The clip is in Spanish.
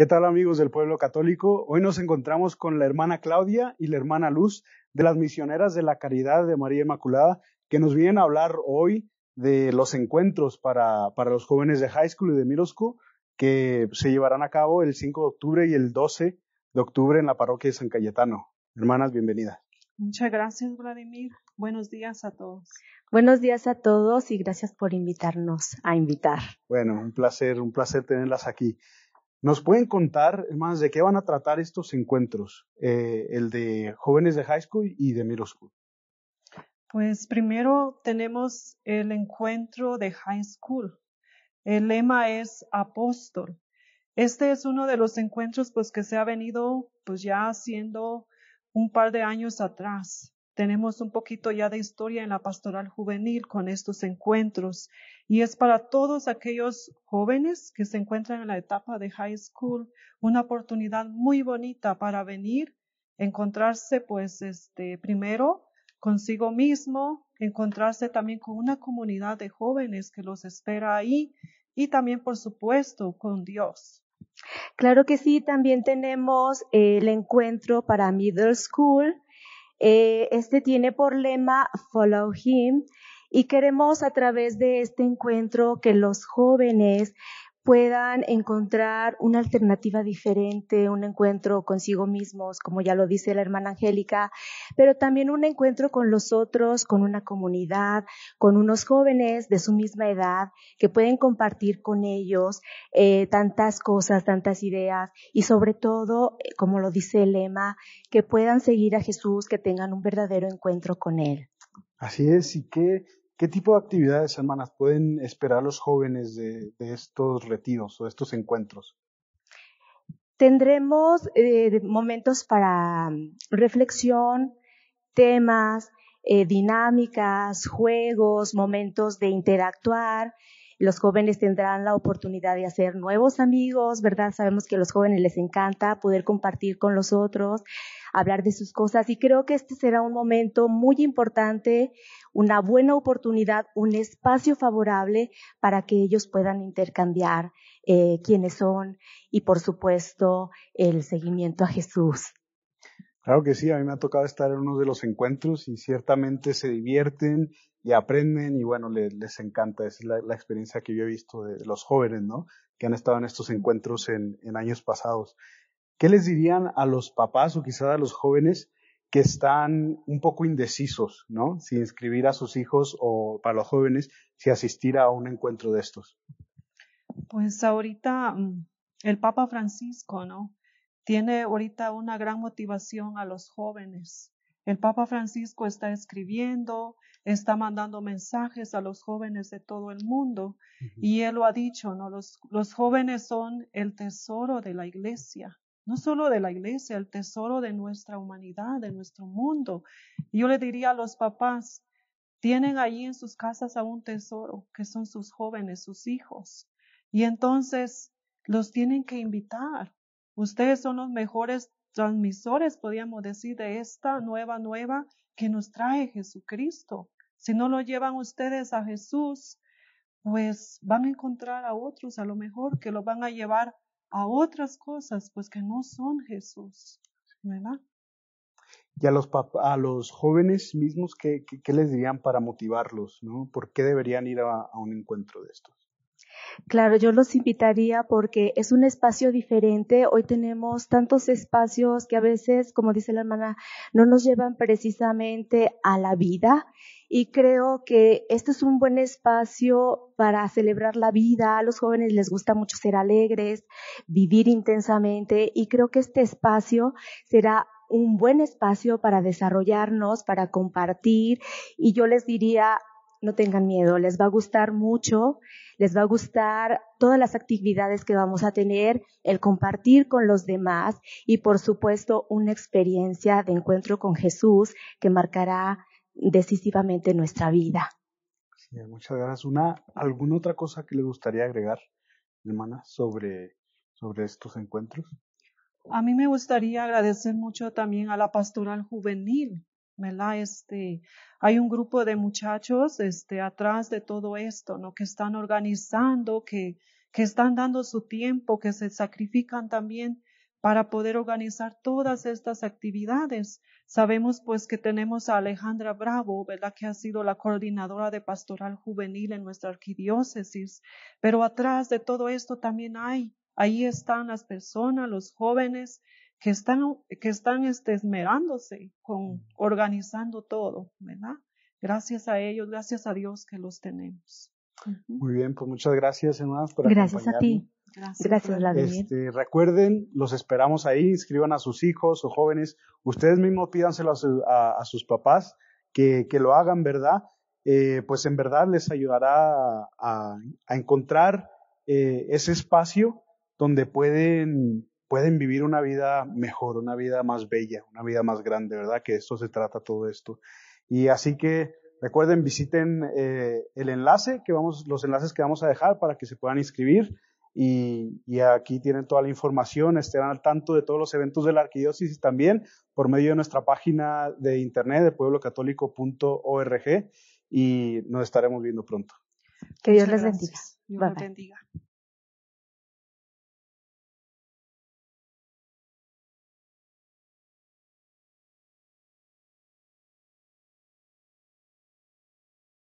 ¿Qué tal amigos del pueblo católico? Hoy nos encontramos con la hermana Claudia y la hermana Luz de las misioneras de la Caridad de María Inmaculada que nos vienen a hablar hoy de los encuentros para, para los jóvenes de high school y de middle que se llevarán a cabo el 5 de octubre y el 12 de octubre en la parroquia de San Cayetano. Hermanas, bienvenidas. Muchas gracias, Vladimir. Buenos días a todos. Buenos días a todos y gracias por invitarnos a invitar. Bueno, un placer, un placer tenerlas aquí. ¿Nos pueden contar, más de qué van a tratar estos encuentros, eh, el de jóvenes de high school y de middle school? Pues primero tenemos el encuentro de high school. El lema es apóstol. Este es uno de los encuentros pues que se ha venido pues ya haciendo un par de años atrás. Tenemos un poquito ya de historia en la pastoral juvenil con estos encuentros y es para todos aquellos jóvenes que se encuentran en la etapa de high school una oportunidad muy bonita para venir, encontrarse pues este primero consigo mismo, encontrarse también con una comunidad de jóvenes que los espera ahí y también, por supuesto, con Dios. Claro que sí, también tenemos el encuentro para middle school eh, este tiene por lema Follow Him y queremos a través de este encuentro que los jóvenes puedan encontrar una alternativa diferente, un encuentro consigo mismos, como ya lo dice la hermana Angélica, pero también un encuentro con los otros, con una comunidad, con unos jóvenes de su misma edad que pueden compartir con ellos eh, tantas cosas, tantas ideas y sobre todo, eh, como lo dice el lema, que puedan seguir a Jesús, que tengan un verdadero encuentro con Él. Así es, y que... ¿Qué tipo de actividades, hermanas, pueden esperar los jóvenes de, estos retiros o de estos encuentros? Tendremos eh, momentos para mm, reflexión, temas, eh, dinámicas, juegos, momentos de interactuar. Los jóvenes tendrán la oportunidad de hacer nuevos amigos, ¿verdad? Sabemos que a los jóvenes les encanta poder compartir con los otros, hablar de sus cosas y creo que este será un momento muy importante una buena oportunidad, un espacio favorable para que ellos puedan intercambiar eh, quiénes son y, por supuesto, el seguimiento a Jesús. Claro que sí, a mí me ha tocado estar en uno de los encuentros y ciertamente se divierten y aprenden y bueno, les, encanta. Esa es la, experiencia que yo he visto de los jóvenes, ¿no? Que han estado en estos encuentros en, en años pasados. ¿Qué les dirían a los papás o quizás a los jóvenes que están un poco indecisos, ¿no? Si inscribir a sus hijos o para los jóvenes, si asistir a un encuentro de estos. Pues ahorita mm, el Papa Francisco, ¿no? Tiene ahorita una gran motivación a los jóvenes. El Papa Francisco está escribiendo, está mandando mensajes a los jóvenes de todo el mundo y él lo ha dicho, ¿no? los jóvenes son el tesoro de la iglesia no solo de la iglesia, el tesoro de nuestra humanidad, de nuestro mundo. Yo le diría a los papás, tienen allí en sus casas a un tesoro, que son sus jóvenes, sus hijos. Y entonces los tienen que invitar. Ustedes son los mejores transmisores, podríamos decir, de esta nueva nueva que nos trae Jesucristo. Si no lo llevan ustedes a Jesús, pues van a encontrar a otros a lo mejor que lo van a llevar a otras cosas, pues que no son Jesús, ¿verdad? Y a los, a los jóvenes mismos, ¿qué, les dirían para motivarlos? ¿no? ¿Por qué deberían ir a, a un encuentro de estos? Claro, yo los invitaría porque es un espacio diferente. Hoy tenemos tantos espacios que a veces, como dice la hermana, no nos llevan precisamente a la vida y creo que este es un buen espacio para celebrar la vida. A los jóvenes les gusta mucho ser alegres, vivir intensamente y creo que este espacio será un buen espacio para desarrollarnos, para compartir y yo les diría, no tengan miedo, les va a gustar mucho, les va a gustar todas las actividades que vamos a tener, el compartir con los demás y por supuesto una experiencia de encuentro con Jesús que marcará decisivamente nuestra vida. Sí, muchas gracias. Una, ¿Alguna otra cosa que le gustaría agregar, hermana, sobre, sobre estos encuentros? A mí me gustaría agradecer mucho también a la pastoral juvenil, ¿verdad? Este, hay un grupo de muchachos este, atrás de todo esto, ¿no? Que están organizando, que, que están dando su tiempo, que se sacrifican también para poder organizar todas estas actividades. Sabemos pues que tenemos a Alejandra Bravo, ¿verdad? Que ha sido la coordinadora de pastoral juvenil en nuestra arquidiócesis. Pero atrás de todo esto también hay, ahí están las personas, los jóvenes que están, que están este, esmerándose con mm. organizando todo, ¿verdad? Gracias a ellos, gracias a Dios que los tenemos. Muy bien, pues muchas gracias, hermanas, por Gracias a ti. Gracias, este, recuerden, los esperamos ahí, inscriban a sus hijos o jóvenes, ustedes mismos pídanselo a, sus papás, que, que, lo hagan, ¿verdad? Eh, pues en verdad les ayudará a, a encontrar eh, ese espacio donde pueden, pueden vivir una vida mejor, una vida más bella, una vida más grande, ¿verdad? Que esto se trata todo esto. Y así que Recuerden, visiten eh, el enlace que vamos, los enlaces que vamos a dejar para que se puedan inscribir. Y, aquí tienen toda la información, estarán al tanto de todos los eventos de la arquidiócesis también por medio de nuestra página de internet de pueblocatólico.org y nos estaremos viendo pronto. Que les Dios les bendiga.